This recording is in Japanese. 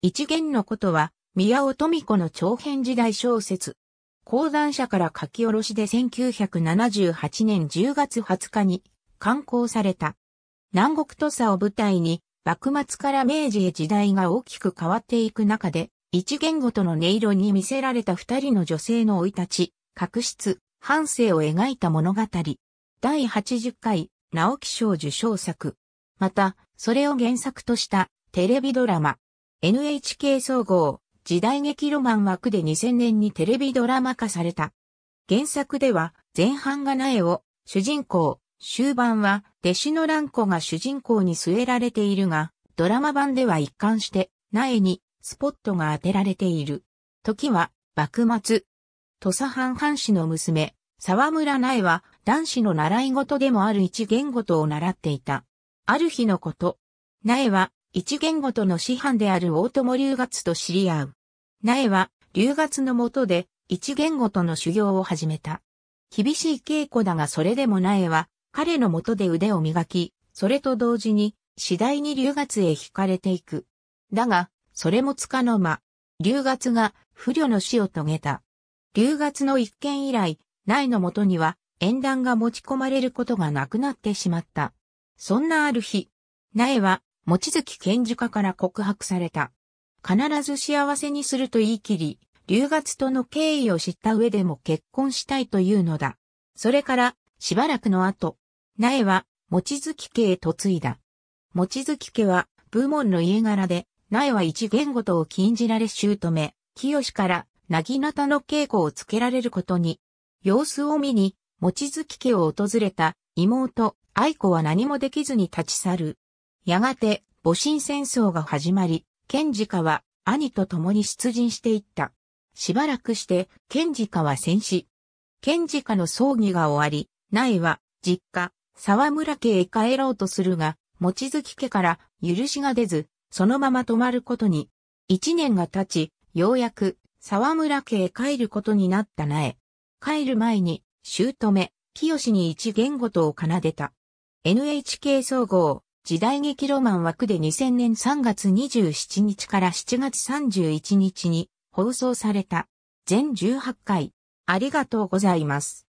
一元のことは、宮尾富子の長編時代小説。講談社から書き下ろしで1978年10月20日に刊行された。南国土佐を舞台に、幕末から明治へ時代が大きく変わっていく中で、一言ごとの音色に見せられた二人の女性の老い立ち、確執、反省を描いた物語。第80回、直木賞受賞作。また、それを原作としたテレビドラマ、NHK 総合、時代劇ロマン枠で2000年にテレビドラマ化された。原作では、前半が苗を、主人公、終盤は、弟子の蘭子が主人公に据えられているが、ドラマ版では一貫して、苗に、スポットが当てられている。時は、幕末。土佐藩藩士の娘、沢村苗は、男子の習い事でもある一言語とを習っていた。ある日のこと。苗は、一言語との師範である大友龍月と知り合う。苗は、龍月のもとで、一言語との修行を始めた。厳しい稽古だがそれでも苗は、彼のもとで腕を磨き、それと同時に、次第に龍月へ惹かれていく。だが、それもつかの間、龍月が不慮の死を遂げた。龍月の一件以来、苗のもとには、縁談が持ち込まれることがなくなってしまった。そんなある日、苗は望月賢治家から告白された。必ず幸せにすると言い切り、留月との経緯を知った上でも結婚したいというのだ。それから、しばらくの後、苗は、望月家へ嫁いだ。望月家は、部門の家柄で、苗は一言語とを禁じられ姑、清から、なぎなたの稽古をつけられることに、様子を見に、望月家を訪れた妹、愛子は何もできずに立ち去る。やがて、戊辰戦争が始まり、賢治家は兄と共に出陣していった。しばらくして、賢治家は戦死。賢治家の葬儀が終わり、苗は、実家、沢村家へ帰ろうとするが、望月家から許しが出ず、そのまま泊まることに。一年が経ち、ようやく沢村家へ帰ることになった苗。帰る前に、姑、清に一言語とを奏でた。NHK 総合、時代劇ロマン枠で2000年3月27日から7月31日に放送された。全18回。ありがとうございます。